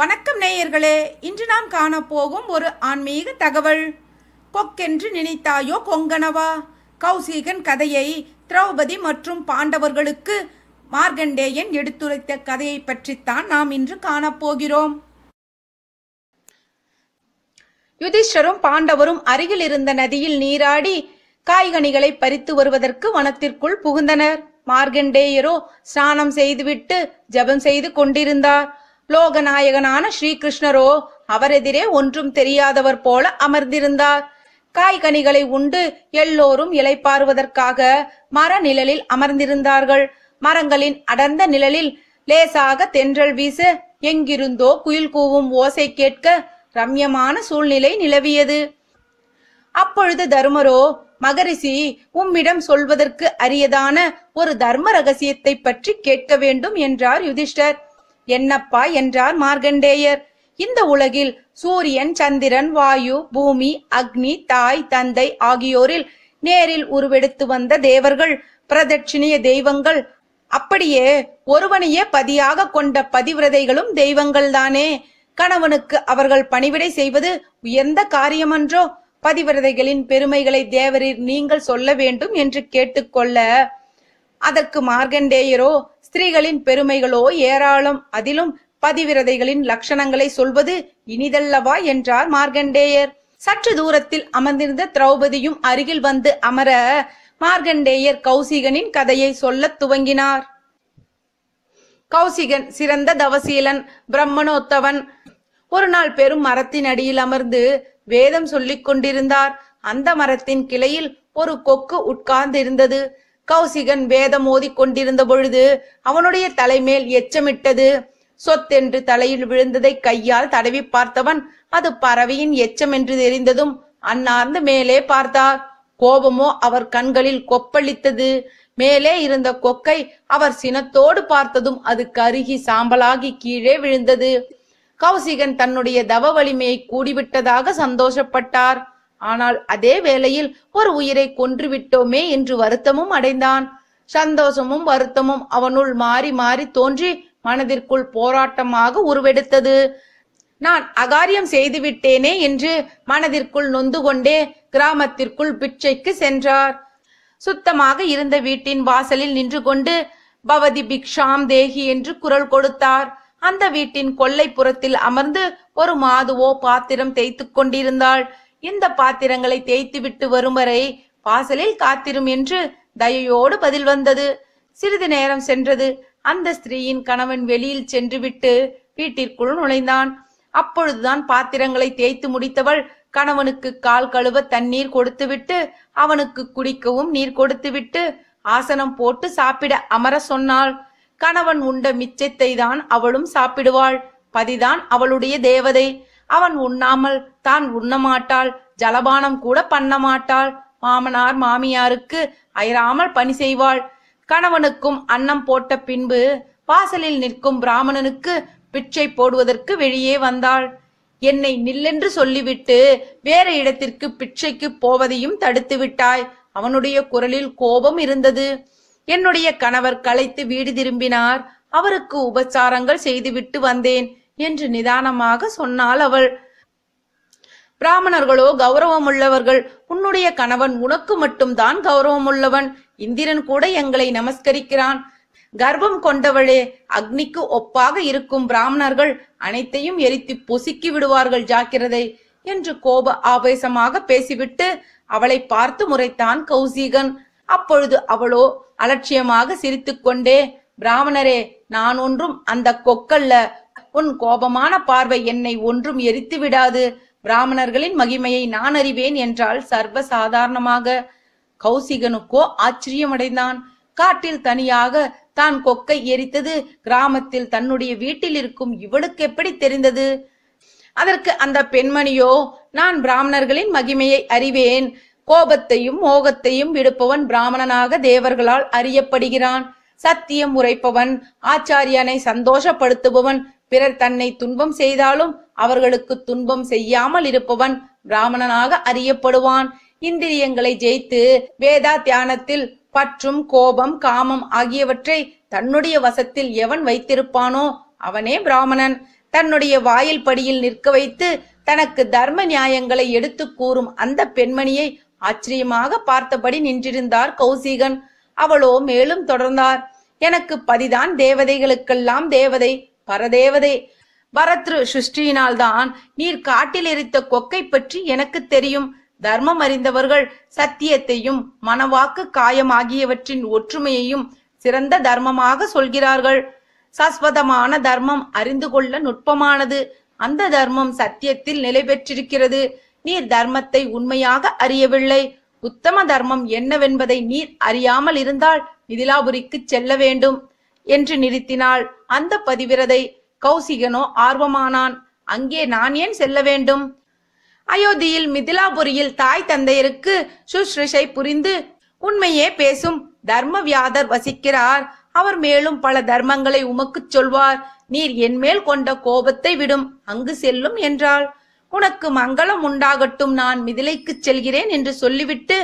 வணக்கம் நேயர்களே இன்று நாம் காணப்போகும் ஒரு ஆன்மீக தகவல் கொக்கென்று நினைத்தாயோ கொங்கனவா கௌசிகன் கதையை திரௌபதி மற்றும் பாண்டவர்களுக்கு மார்கண்டேயன் எடுத்துரைத்த கதையை பற்றித்தான் நாம் இன்று காணப்போகிறோம் யுதிஷ்டரும் பாண்டவரும் அருகில் இருந்த நதியில் நீராடி காய்கனிகளை பறித்து வருவதற்கு வனத்திற்குள் புகுந்தனர் மார்கண்டேயரோ ஸ்நானம் செய்துவிட்டு ஜபம் செய்து கொண்டிருந்தார் லோகநாயகனான ஸ்ரீகிருஷ்ணரோ அவரெதிரே ஒன்றும் தெரியாதவர் போல அமர்ந்திருந்தார் காய்கனிகளை உண்டு எல்லோரும் இலைப்பாறுவதற்காக மர நிழலில் அமர்ந்திருந்தார்கள் மரங்களின் அடர்ந்த நிழலில் லேசாக தென்றல் வீச எங்கிருந்தோ குயில் கூவும் ஓசை கேட்க ரம்யமான சூழ்நிலை நிலவியது அப்பொழுது தருமரோ மகரிஷி உம்மிடம் சொல்வதற்கு அரியதான ஒரு தர்ம ரகசியத்தை பற்றி கேட்க வேண்டும் என்றார் யுதிஷ்டர் என்னப்பா என்றார் மார்கண்டேயர் இந்த உலகில் சூரியன் சந்திரன் வாயு பூமி அக்னி தாய் தந்தை ஆகியோரில் நேரில் உருவெடுத்து வந்த தேவர்கள் பிரதட்சிணிய தெய்வங்கள் அப்படியே ஒருவனையே பதியாக கொண்ட பதிவிரதைகளும் தெய்வங்கள் தானே கணவனுக்கு அவர்கள் பணிவிடை செய்வது உயர்ந்த காரியமன்றோ பதிவிரதைகளின் பெருமைகளை தேவரீர் நீங்கள் சொல்ல வேண்டும் என்று கேட்டுக்கொள்ள அதற்கு மார்கண்டேயரோ ஸ்திரீகளின் பெருமைகளோ ஏராளம் அதிலும் பதிவிரதைகளின் லட்சணங்களை சொல்வது இனிதல்லவா என்றார் மார்கண்டேயர் சற்று தூரத்தில் அமர்ந்திருந்த திரௌபதியும் அருகில் வந்து அமர மார்கண்டேயர் கௌசிகனின் கதையை சொல்லத் துவங்கினார் கௌசிகன் சிறந்த தவசீலன் பிரம்மணோத்தவன் ஒரு நாள் பெரும் மரத்தின் அடியில் அமர்ந்து வேதம் சொல்லிக் கொண்டிருந்தார் அந்த மரத்தின் கிளையில் ஒரு கொக்கு உட்கார்ந்திருந்தது கௌசிகன் வேதம் கொண்டிருந்த பொழுது அவனுடைய தலைமேல் எச்சமிட்டது சொத்தென்று தலையில் விழுந்ததை கையால் தடவி பார்த்தவன் அது பறவையின் எச்சம் என்று தெரிந்ததும் அன்னார்ந்து மேலே பார்த்தார் கோபமோ அவர் கண்களில் கொப்பளித்தது மேலே இருந்த கொக்கை அவர் சினத்தோடு பார்த்ததும் அது கருகி சாம்பலாகி கீழே விழுந்தது கௌசிகன் தன்னுடைய தவ வலிமையை கூடிவிட்டதாக சந்தோஷப்பட்டார் ஆனால் அதே வேளையில் ஒரு உயிரை கொன்றுவிட்டோமே என்று வருத்தமும் அடைந்தான் சந்தோஷமும் வருத்தமும் அவனுள் மாறி மாறி தோன்றி மனதிற்குள் போராட்டமாக உருவெடுத்தது நான் அகாரியம் செய்துவிட்டேனே என்று மனதிற்குள் நொந்து கொண்டே கிராமத்திற்குள் பிச்சைக்கு சென்றார் சுத்தமாக இருந்த வீட்டின் வாசலில் நின்று கொண்டு பவதி பிக்ஷாம் தேகி என்று குரல் கொடுத்தார் அந்த வீட்டின் கொல்லைப்புறத்தில் அமர்ந்து ஒரு மாதுவோ பாத்திரம் தேய்த்து கொண்டிருந்தாள் இந்த பாத்திரங்களை தேய்த்துவிட்டு வரும் வரை வாசலில் காத்திரும் என்று தயையோடு பதில் வந்தது சிறிது நேரம் சென்றது அந்த ஸ்திரீயின் கணவன் வெளியில் சென்று விட்டு வீட்டிற்குள் நுழைந்தான் அப்பொழுதுதான் பாத்திரங்களை தேய்த்து முடித்தவள் கணவனுக்கு கால் கழுவ தண்ணீர் கொடுத்துவிட்டு அவனுக்கு குடிக்கவும் நீர் கொடுத்துவிட்டு ஆசனம் போட்டு சாப்பிட அமர சொன்னாள் கணவன் உண்ட மிச்சத்தை தான் அவளும் சாப்பிடுவாள் பதிதான் அவளுடைய தேவதை அவன் உண்ணாமல் தான் உண்ணமாட்டாள் ஜலபானம் கூட பண்ண மாட்டாள் மாமனார் மாமியாருக்கு அயராமல் பணி செய்வாள் கணவனுக்கும் அன்னம் போட்ட பின்பு வாசலில் நிற்கும் பிராமணனுக்கு பிச்சை போடுவதற்கு வெளியே வந்தாள் என்னை நில்லென்று சொல்லிவிட்டு வேற இடத்திற்கு பிச்சைக்கு போவதையும் தடுத்து விட்டாய் அவனுடைய குரலில் கோபம் இருந்தது என்னுடைய கணவர் களைத்து வீடு திரும்பினார் அவருக்கு உபச்சாரங்கள் செய்துவிட்டு வந்தேன் என்று நிதானமாக சொன்னாள் அவள் பிராமணர்களோ கௌரவம் உள்ளவர்கள் உன்னுடைய கணவன் உனக்கு மட்டும்தான் கௌரவம் உள்ளவன் இந்திரன் கூட எங்களை நமஸ்கரிக்கிறான் கர்ப்பம் கொண்டவளே அக்னிக்கு ஒப்பாக இருக்கும் பிராமணர்கள் அனைத்தையும் எரித்து பொசுக்கி விடுவார்கள் ஜாக்கிரதை என்று கோப ஆவேசமாக பேசிவிட்டு அவளை பார்த்து முறைத்தான் கௌசிகன் அப்பொழுது அவளோ அலட்சியமாக சிரித்துக்கொண்டே பிராமணரே நான் ஒன்றும் அந்த கொக்கல்ல உன் கோபமான பார்வை என்னை ஒன்றும் எரித்து விடாது பிராமணர்களின் மகிமையை நான் அறிவேன் என்றால் சர்வ சாதாரணமாக கௌசிகனுக்கோ ஆச்சரியமடைந்தான் காட்டில் தனியாக தான் கொக்கை எரித்தது கிராமத்தில் தன்னுடைய வீட்டில் இருக்கும் இவளுக்கு எப்படி தெரிந்தது அதற்கு அந்த பெண்மணியோ நான் பிராமணர்களின் மகிமையை அறிவேன் கோபத்தையும் மோகத்தையும் விடுப்பவன் பிராமணனாக தேவர்களால் அறியப்படுகிறான் சத்தியம் உரைப்பவன் ஆச்சாரியனை சந்தோஷப்படுத்துபவன் பிறர் தன்னை துன்பம் செய்தாலும் அவர்களுக்கு துன்பம் செய்யாமல் இருப்பவன் பிராமணனாக அறியப்படுவான் இந்திரியங்களை ஜெயித்து வேதா தியானத்தில் பற்றும் கோபம் காமம் ஆகியவற்றை தன்னுடைய வசத்தில் எவன் வைத்திருப்பானோ அவனே பிராமணன் தன்னுடைய வாயில் படியில் நிற்க வைத்து தனக்கு தர்ம நியாயங்களை எடுத்து கூறும் அந்த பெண்மணியை ஆச்சரியமாக பார்த்தபடி நின்றிருந்தார் கௌசிகன் அவளோ மேலும் தொடர்ந்தார் எனக்கு பதிதான் தேவதைகளுக்கெல்லாம் தேவதை பரதேவதே பரத்ரு சுஷ்டியினால்தான் நீர் காட்டில் எரித்த கொக்கை பற்றி எனக்கு தெரியும் தர்மம் அறிந்தவர்கள் சத்தியத்தையும் மனவாக்கு காயம் ஆகியவற்றின் ஒற்றுமையையும் சிறந்த தர்மமாக சொல்கிறார்கள் சஸ்வதமான தர்மம் அறிந்து கொள்ள நுட்பமானது அந்த தர்மம் சத்தியத்தில் நிலை பெற்றிருக்கிறது நீர் தர்மத்தை உண்மையாக அறியவில்லை உத்தம தர்மம் என்னவென்பதை நீர் அறியாமல் இருந்தால் மிதிலாபுரிக்கு செல்ல வேண்டும் என்று நிறுத்தினாள் அந்த பதிவிரதை கௌசிகனோ ஆர்வமானான் அங்கே நான் ஏன் செல்ல வேண்டும் அயோத்தியில் மிதிலாபுரியில் தாய் தந்தையருக்கு சுஷ்ருஷை புரிந்து உண்மையே பேசும் தர்ம வியாதர் வசிக்கிறார் அவர் மேலும் பல தர்மங்களை உமக்குச் சொல்வார் நீர் என்மேல் கொண்ட கோபத்தை விடும் அங்கு செல்லும் என்றாள் உனக்கு மங்களம் உண்டாகட்டும் நான் மிதிலைக்கு செல்கிறேன் என்று சொல்லிவிட்டு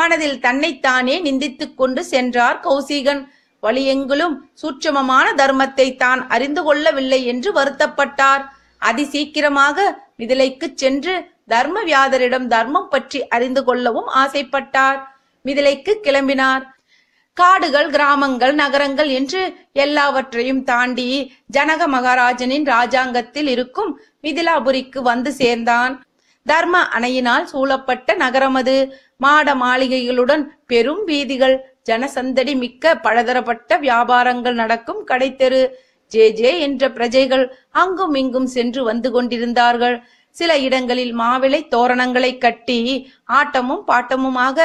மனதில் தன்னைத்தானே நிந்தித்துக் கொண்டு சென்றார் கௌசிகன் வழியெங்கிலும் சூட்சமமான தர்மத்தை தான் அறிந்து கொள்ளவில்லை என்று வருத்தப்பட்டார் அதி சீக்கிரமாக மிதிலைக்கு சென்று தர்ம வியாதரிடம் தர்மம் பற்றி அறிந்து கொள்ளவும் ஆசைப்பட்டார் மிதிலைக்கு கிளம்பினார் காடுகள் கிராமங்கள் நகரங்கள் என்று எல்லாவற்றையும் தாண்டி ஜனக மகாராஜனின் ராஜாங்கத்தில் இருக்கும் மிதிலாபுரிக்கு வந்து சேர்ந்தான் தர்ம அணையினால் சூழப்பட்ட நகரம் அது மாட மாளிகைகளுடன் பெரும் வீதிகள் ஜனசந்தடி மிக்க பலதரப்பட்ட வியாபாரங்கள் நடக்கும் கடைத்தெரு ஜே ஜே என்ற பிரஜைகள் அங்கும் இங்கும் சென்று வந்து கொண்டிருந்தார்கள் சில இடங்களில் மாவிளை தோரணங்களை கட்டி ஆட்டமும் பாட்டமுமாக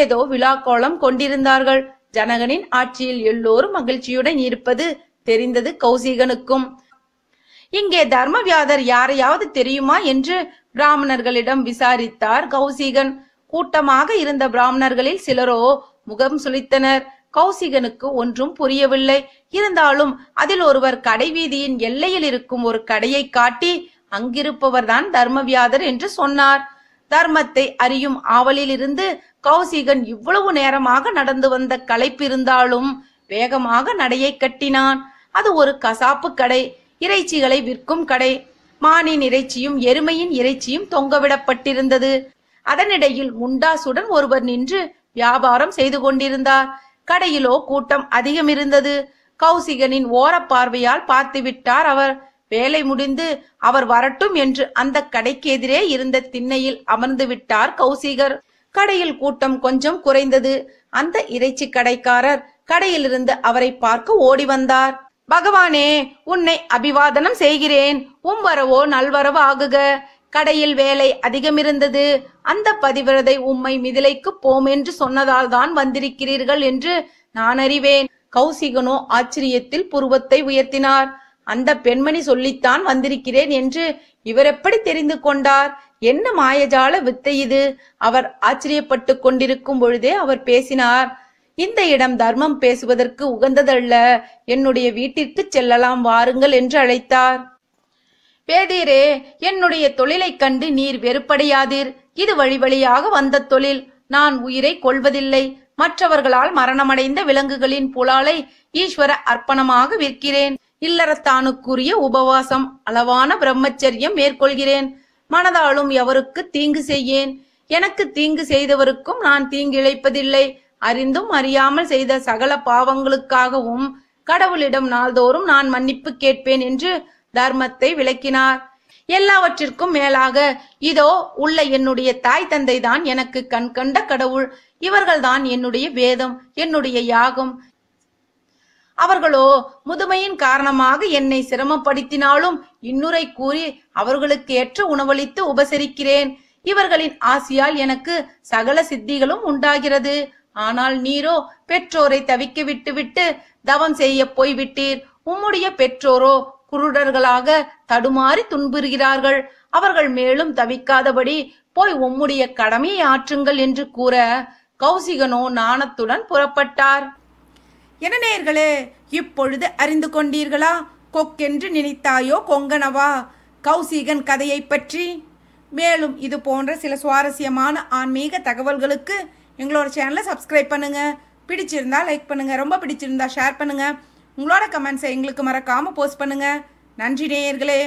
ஏதோ விழாக்கோளம் கொண்டிருந்தார்கள் ஜனகனின் ஆட்சியில் எல்லோரும் மகிழ்ச்சியுடன் இருப்பது தெரிந்தது கௌசிகனுக்கும் இங்கே தர்மவியாதர் யாரையாவது தெரியுமா என்று பிராமணர்களிடம் விசாரித்தார் கௌசிகன் கூட்டமாக இருந்த பிராமணர்களில் சிலரோ முகம் சுழித்தனர் கௌசிகனுக்கு ஒன்றும் புரியவில்லை இருந்தாலும் அதில் ஒருவர் கடைவீதியின் எல்லையில் இருக்கும் ஒரு கடையை காட்டி அங்கிருப்பவர்தான் தர்மவியாதர் என்று சொன்னார் தர்மத்தை அறியும் ஆவலில் இருந்து கௌசிகன் இவ்வளவு நேரமாக நடந்து வந்த களைப்பிருந்தாலும் வேகமாக நடையை கட்டினான் அது ஒரு கசாப்பு கடை இறைச்சிகளை விற்கும் கடை மானின் இறைச்சியும் எருமையின் இறைச்சியும் தொங்கவிடப்பட்டிருந்தது அதனிடையில் முண்டாசுடன் ஒருவர் நின்று வியாபாரம் செய்து கொண்டிருந்தார் கடையிலோ கூட்டம் அதிகம் இருந்தது கௌசிகனின் ஓர பார்வையால் பார்த்து விட்டார் அவர் வேலை முடிந்து அவர் வரட்டும் என்று அந்த கடைக்கு எதிரே இருந்த திண்ணையில் அமர்ந்து விட்டார் கௌசிகர் கடையில் கூட்டம் கொஞ்சம் குறைந்தது அந்த இறைச்சி கடைக்காரர் கடையிலிருந்து அவரை பார்க்க ஓடி வந்தார் பகவானே உன்னை அபிவாதனம் செய்கிறேன் உம் வரவோ நல்வரவு ஆகுக கடையில் வேலை அதிகமிருந்தது அந்த பதிவிரதை உம்மை மிதிலைக்கு போம் என்று சொன்னதால் தான் வந்திருக்கிறீர்கள் என்று நான் அறிவேன் கௌசிகனோ ஆச்சரியத்தில் புருவத்தை உயர்த்தினார் அந்த பெண்மணி சொல்லித்தான் வந்திருக்கிறேன் என்று இவர் எப்படி தெரிந்து கொண்டார் என்ன மாயஜால வித்தை இது அவர் ஆச்சரியப்பட்டு கொண்டிருக்கும் பொழுதே அவர் பேசினார் இந்த இடம் தர்மம் பேசுவதற்கு உகந்ததல்ல என்னுடைய வீட்டிற்கு செல்லலாம் வாருங்கள் என்று அழைத்தார் பேதீரே என்னுடைய தொழிலைக் கண்டு நீர் வெறுப்படையாதீர் இது வழி வழியாக வந்த தொழில் நான் உயிரை கொள்வதில்லை மற்றவர்களால் மரணமடைந்த விலங்குகளின் புலாலை ஈஸ்வர அர்ப்பணமாக விற்கிறேன் இல்லறத்தானுக்குரிய உபவாசம் அளவான பிரம்மச்சரியம் மேற்கொள்கிறேன் மனதாலும் எவருக்கு தீங்கு செய்யேன் எனக்கு தீங்கு செய்தவருக்கும் நான் தீங்கிழைப்பதில்லை அறிந்தும் அறியாமல் செய்த சகல பாவங்களுக்காகவும் கடவுளிடம் நாள்தோறும் நான் மன்னிப்பு கேட்பேன் என்று தர்மத்தை விளக்கினார் எல்லாவற்றிற்கும் மேலாக இதோ உள்ள என்னுடைய தாய் தந்தை தான் எனக்கு கண் கண்ட கடவுள் இவர்கள்தான் என்னுடைய வேதம் என்னுடைய யாகம் அவர்களோ முதுமையின் காரணமாக என்னை சிரமப்படுத்தினாலும் இன்னுரை கூறி அவர்களுக்கு ஏற்ற உணவளித்து உபசரிக்கிறேன் இவர்களின் ஆசியால் எனக்கு சகல சித்திகளும் உண்டாகிறது ஆனால் நீரோ பெற்றோரை தவிக்க விட்டுவிட்டு தவம் செய்ய போய்விட்டீர் உம்முடைய பெற்றோரோ குருடர்களாக தடுமாறி துன்புறுகிறார்கள் அவர்கள் மேலும் தவிக்காதபடி போய் உம்முடைய கடமையை ஆற்றுங்கள் என்று கூற கௌசிகனோ நாணத்துடன் புறப்பட்டார் என நேர்களே இப்பொழுது அறிந்து கொண்டீர்களா கொக்கென்று நினைத்தாயோ கொங்கனவா கௌசிகன் கதையை பற்றி மேலும் இது போன்ற சில சுவாரஸ்யமான ஆன்மீக தகவல்களுக்கு எங்களோட சேனலை சப்ஸ்கிரைப் பண்ணுங்கள் பிடிச்சிருந்தா லைக் பண்ணுங்கள் ரொம்ப பிடிச்சிருந்தா ஷேர் பண்ணுங்கள் உங்களோட கமெண்ட்ஸை எங்களுக்கு மறக்காமல் போஸ்ட் பண்ணுங்கள் நன்றி நேயர்களே